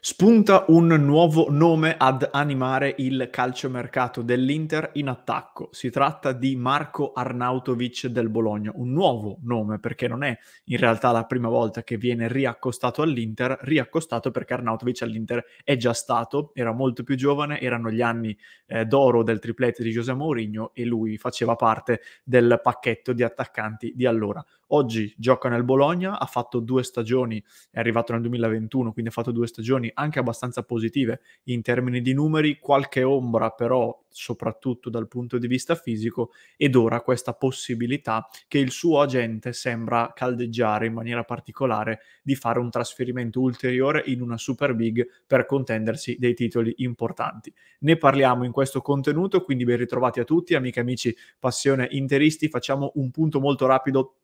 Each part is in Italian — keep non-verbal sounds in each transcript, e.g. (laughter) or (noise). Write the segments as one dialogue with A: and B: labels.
A: Spunta un nuovo nome ad animare il calciomercato dell'Inter in attacco. Si tratta di Marco Arnautovic del Bologna, un nuovo nome perché non è in realtà la prima volta che viene riaccostato all'Inter, riaccostato perché Arnautovic all'Inter è già stato, era molto più giovane, erano gli anni eh, d'oro del triplete di Giuseppe Mourinho e lui faceva parte del pacchetto di attaccanti di allora. Oggi gioca nel Bologna, ha fatto due stagioni, è arrivato nel 2021, quindi ha fatto due stagioni anche abbastanza positive in termini di numeri, qualche ombra però soprattutto dal punto di vista fisico ed ora questa possibilità che il suo agente sembra caldeggiare in maniera particolare di fare un trasferimento ulteriore in una Super Big per contendersi dei titoli importanti. Ne parliamo in questo contenuto, quindi ben ritrovati a tutti, amiche e amici passione interisti, facciamo un punto molto rapido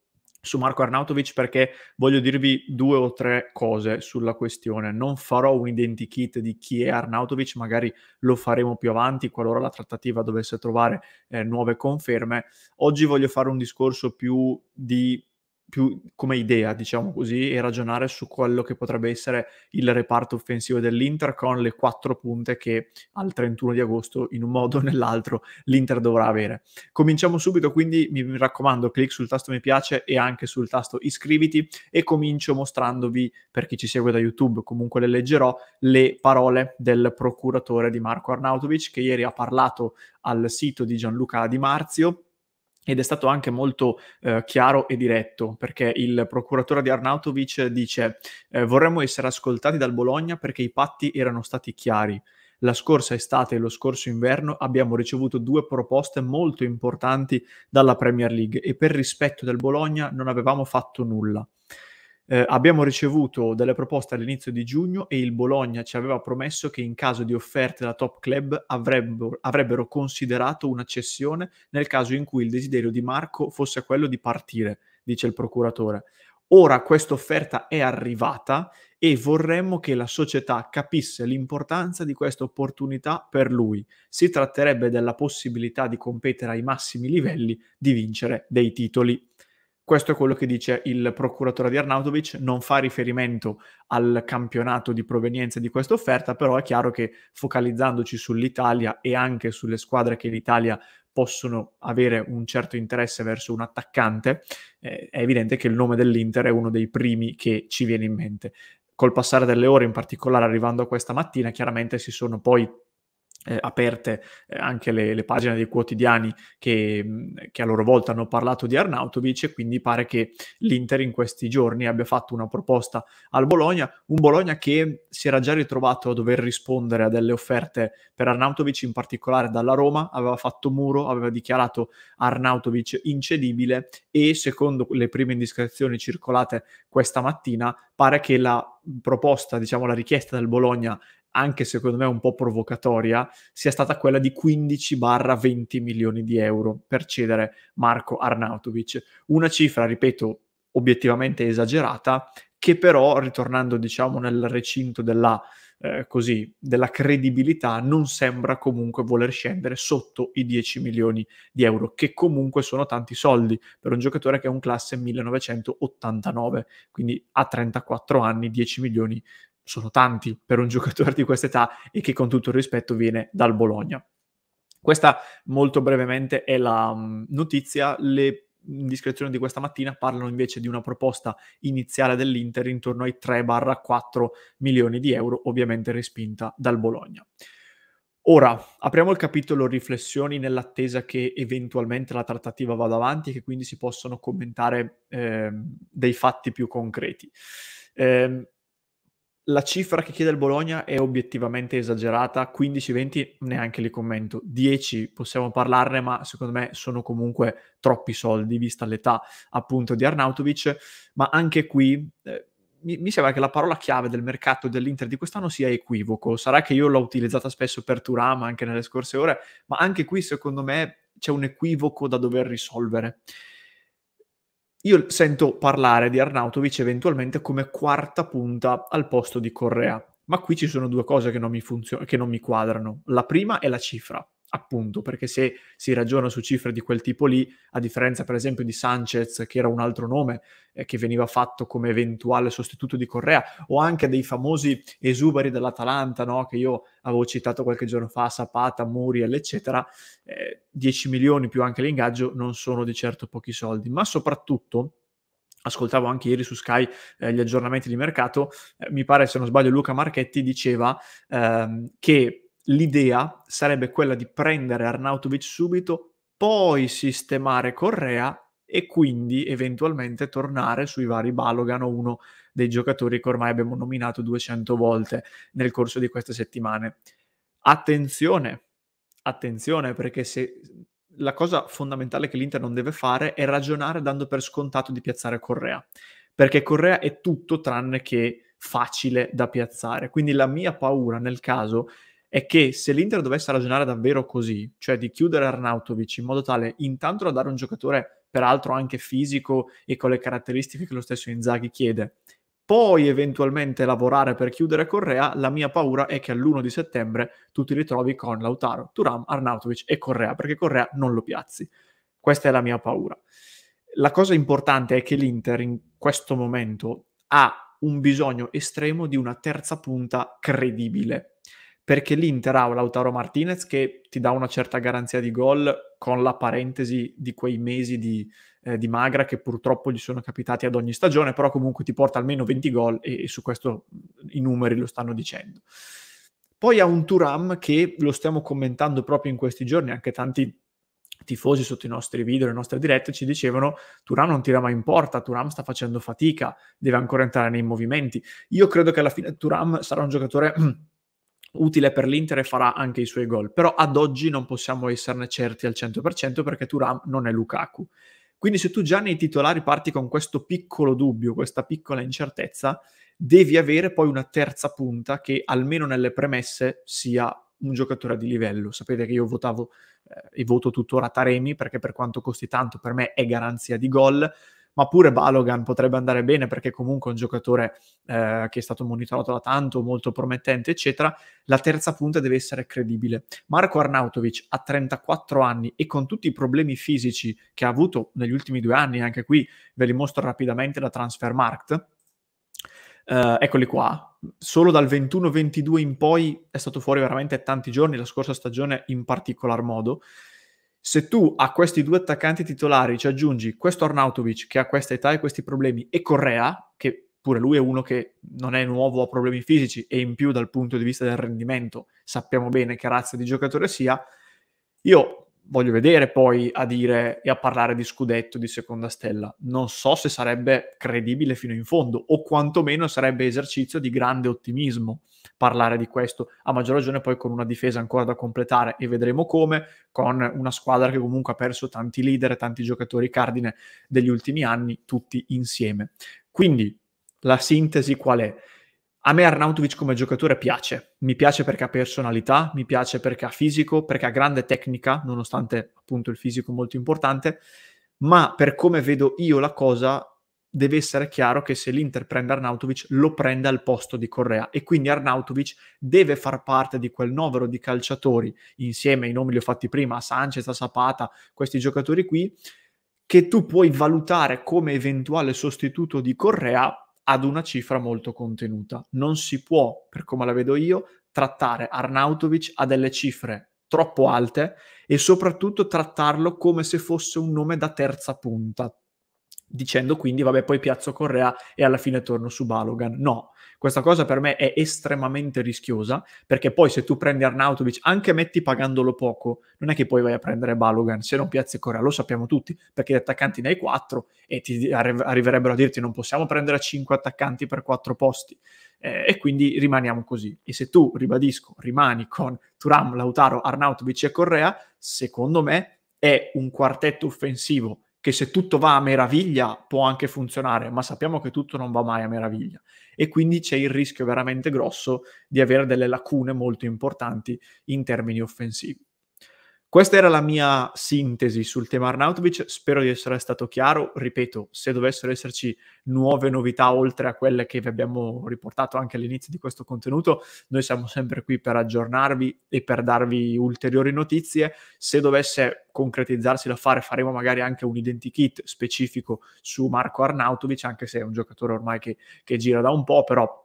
A: su Marco Arnautovic perché voglio dirvi due o tre cose sulla questione. Non farò un identikit di chi è Arnautovic, magari lo faremo più avanti qualora la trattativa dovesse trovare eh, nuove conferme. Oggi voglio fare un discorso più di più come idea, diciamo così, e ragionare su quello che potrebbe essere il reparto offensivo dell'Inter con le quattro punte che al 31 di agosto, in un modo o nell'altro, l'Inter dovrà avere. Cominciamo subito, quindi mi raccomando, clic sul tasto mi piace e anche sul tasto iscriviti e comincio mostrandovi, per chi ci segue da YouTube, comunque le leggerò, le parole del procuratore di Marco Arnautovic che ieri ha parlato al sito di Gianluca Di Marzio ed è stato anche molto eh, chiaro e diretto, perché il procuratore di Arnautovic dice eh, vorremmo essere ascoltati dal Bologna perché i patti erano stati chiari. La scorsa estate e lo scorso inverno abbiamo ricevuto due proposte molto importanti dalla Premier League e per rispetto del Bologna non avevamo fatto nulla. Eh, abbiamo ricevuto delle proposte all'inizio di giugno e il Bologna ci aveva promesso che in caso di offerte da top club avrebbero, avrebbero considerato una cessione nel caso in cui il desiderio di Marco fosse quello di partire, dice il procuratore. Ora questa offerta è arrivata e vorremmo che la società capisse l'importanza di questa opportunità per lui. Si tratterebbe della possibilità di competere ai massimi livelli, di vincere dei titoli. Questo è quello che dice il procuratore di Arnautovic, non fa riferimento al campionato di provenienza di questa offerta, però è chiaro che focalizzandoci sull'Italia e anche sulle squadre che l'Italia possono avere un certo interesse verso un attaccante, eh, è evidente che il nome dell'Inter è uno dei primi che ci viene in mente. Col passare delle ore, in particolare arrivando a questa mattina, chiaramente si sono poi eh, aperte eh, anche le, le, pagine dei quotidiani che, che, a loro volta hanno parlato di Arnautovic e quindi pare che l'Inter in questi giorni abbia fatto una proposta al Bologna, un Bologna che si era già ritrovato a dover rispondere a delle offerte per Arnautovic in particolare dalla Roma, aveva fatto muro, aveva dichiarato Arnautovic incedibile e secondo le prime indiscrezioni circolate questa mattina pare che la proposta, diciamo la richiesta del Bologna anche secondo me un po' provocatoria, sia stata quella di 15-20 milioni di euro per cedere Marco Arnautovic. Una cifra, ripeto, obiettivamente esagerata, che però, ritornando diciamo nel recinto della, eh, così, della credibilità, non sembra comunque voler scendere sotto i 10 milioni di euro, che comunque sono tanti soldi per un giocatore che è un classe 1989, quindi a 34 anni 10 milioni di euro sono tanti per un (laughs) giocatore di questa età e che con tutto il rispetto viene dal Bologna. Questa molto brevemente è la um, notizia, le indiscrezioni di questa mattina parlano invece di una proposta iniziale dell'Inter intorno ai 3-4 milioni di euro, ovviamente respinta dal Bologna. Ora, apriamo il capitolo riflessioni nell'attesa che eventualmente la trattativa vada avanti e che quindi si possano commentare eh, dei fatti più concreti. Eh, la cifra che chiede il Bologna è obiettivamente esagerata, 15-20 neanche li commento, 10 possiamo parlarne, ma secondo me sono comunque troppi soldi, vista l'età appunto di Arnautovic, ma anche qui... Eh, mi, mi, sembra che la parola chiave del mercato dell'Inter di quest'anno sia equivoco. Sarà che io l'ho utilizzata spesso per Turam anche nelle scorse ore, ma anche qui secondo me c'è un equivoco da dover risolvere. Io sento parlare di Arnautovic eventualmente come quarta punta al posto di Correa, ma qui ci sono due cose che non mi, funzio- che non mi quadrano. La prima è la cifra appunto perché se si ragiona su cifre di quel tipo lì, a differenza per esempio di Sanchez, che era un altro nome eh, che veniva fatto come eventuale sostituto di Correa, o anche dei famosi esuberi dell'Atalanta, no? che io avevo citato qualche giorno fa, Sapata, Muriel, eccetera, eh, 10 milioni più anche l'ingaggio non sono di certo pochi soldi, ma soprattutto ascoltavo anche ieri su Sky eh, gli aggiornamenti di mercato, eh, mi pare se non sbaglio Luca Marchetti diceva ehm, che l'idea sarebbe quella di prendere Arnautovic subito, poi sistemare Correa e quindi eventualmente tornare sui vari Balogano, uno dei giocatori che ormai abbiamo nominato 200 volte nel corso di queste settimane. Attenzione, attenzione perché se la cosa fondamentale che l'Inter non deve fare è ragionare dando per scontato di piazzare Correa, perché Correa è tutto tranne che facile da piazzare. Quindi la mia paura nel caso è che se l'Inter dovesse ragionare davvero così, cioè di chiudere Arnautovic in modo tale intanto da dare un giocatore peraltro anche fisico e con le caratteristiche che lo stesso Inzaghi chiede, poi eventualmente lavorare per chiudere Correa, la mia paura è che all'1 di settembre tu ti ritrovi con Lautaro, Turam, Arnautovic e Correa, perché Correa non lo piazzi. Questa è la mia paura. La cosa importante è che l'Inter in questo momento ha un bisogno estremo di una terza punta credibile, perché l'Inter ha Lautaro Martinez che ti dà una certa garanzia di gol con la parentesi di quei mesi di, eh, di, Magra che purtroppo gli sono capitati ad ogni stagione, però comunque ti porta almeno 20 gol e, e su questo mm, i numeri lo stanno dicendo. Poi ha un Turam che lo stiamo commentando proprio in questi giorni, anche tanti tifosi sotto i nostri video, le nostre dirette, ci dicevano Turam non tira mai in porta, Turam sta facendo fatica, deve ancora entrare nei movimenti. Io credo che alla fine Turam sarà un giocatore (clears throat) utile per l'Inter e farà anche i suoi gol. Però ad oggi non possiamo esserne certi al 100% perché Turam non è Lukaku. Quindi se tu già nei titolari parti con questo piccolo dubbio, questa piccola incertezza, devi avere poi una terza punta che almeno nelle premesse sia un giocatore di livello. Sapete che io votavo eh, e voto tuttora Taremi perché per quanto costi tanto per me è garanzia di gol ma pure Balogan potrebbe andare bene perché comunque è un giocatore eh, che è stato monitorato da tanto, molto promettente, eccetera. La terza punta deve essere credibile. Marco Arnautovic ha 34 anni e con tutti i problemi fisici che ha avuto negli ultimi due anni, anche qui ve li mostro rapidamente da Transfermarkt, Uh, eh, eccoli qua. Solo dal 21-22 in poi è stato fuori veramente tanti giorni, la scorsa stagione in particolar modo. Se tu a questi due attaccanti titolari ci aggiungi questo Arnautovic che ha questa età e questi problemi e Correa, che pure lui è uno che non è nuovo a problemi fisici e in più dal punto di vista del rendimento sappiamo bene che razza di giocatore sia, io voglio vedere poi a dire e a parlare di scudetto di seconda stella. Non so se sarebbe credibile fino in fondo, o quantomeno sarebbe esercizio di grande ottimismo parlare di questo, a maggior ragione poi con una difesa ancora da completare e vedremo come, con una squadra che comunque ha perso tanti leader, e tanti giocatori cardine degli ultimi anni, tutti insieme. Quindi la sintesi qual è? A me Arnautovic come giocatore piace, mi piace perché ha personalità, mi piace perché ha fisico, perché ha grande tecnica, nonostante appunto il fisico molto importante, ma per come vedo io la cosa deve essere chiaro che se l'Inter prende Arnautovic lo prende al posto di Correa e quindi Arnautovic deve far parte di quel novero di calciatori, insieme ai nomi li ho fatti prima, a Sanchez, a Zapata, questi giocatori qui, che tu puoi valutare come eventuale sostituto di Correa ad una cifra molto contenuta. Non si può, per come la vedo io, trattare Arnautovic a delle cifre troppo alte e soprattutto trattarlo come se fosse un nome da terza punta, dicendo quindi vabbè poi piazzo Correa e alla fine torno su Balogan. No, questa cosa per me è estremamente rischiosa perché poi se tu prendi Arnautovic, anche metti pagandolo poco, non è che poi vai a prendere Balogan se non piazzi Correa, lo sappiamo tutti perché gli attaccanti ne hai 4 e ti arri- arriverebbero a dirti non possiamo prendere 5 attaccanti per 4 posti eh, e quindi rimaniamo così. E se tu, ribadisco, rimani con Turam, Lautaro, Arnautovic e Correa, secondo me è un quartetto offensivo che se tutto va a meraviglia può anche funzionare, ma sappiamo che tutto non va mai a meraviglia e quindi c'è il rischio veramente grosso di avere delle lacune molto importanti in termini offensivi. Questa era la mia sintesi sul tema Arnautovic, spero di essere stato chiaro, ripeto, se dovessero esserci nuove novità oltre a quelle che vi abbiamo riportato anche all'inizio di questo contenuto, noi siamo sempre qui per aggiornarvi e per darvi ulteriori notizie, se dovesse concretizzarsi l'affare faremo magari anche un identikit specifico su Marco Arnautovic, anche se è un giocatore ormai che, che gira da un po', però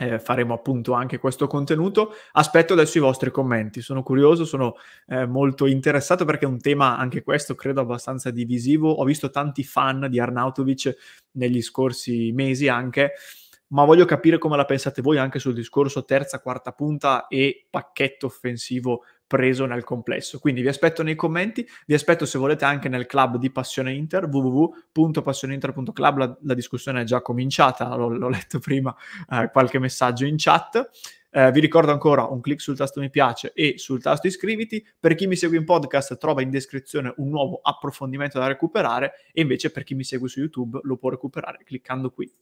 A: eh, faremo appunto anche questo contenuto. Aspetto adesso i vostri commenti, sono curioso, sono eh, molto interessato perché è un tema anche questo credo abbastanza divisivo. Ho visto tanti fan di Arnautovic negli scorsi mesi anche, ma voglio capire come la pensate voi anche sul discorso terza, quarta punta e pacchetto offensivo preso nel complesso. Quindi vi aspetto nei commenti, vi aspetto se volete anche nel club di Passione Inter, www.passioneinter.club, la, la discussione è già cominciata, l'ho, l'ho letto prima eh, qualche messaggio in chat. Eh, vi ricordo ancora un clic sul tasto mi piace e sul tasto iscriviti. Per chi mi segue in podcast trova in descrizione un nuovo approfondimento da recuperare e invece per chi mi segue su YouTube lo può recuperare cliccando qui.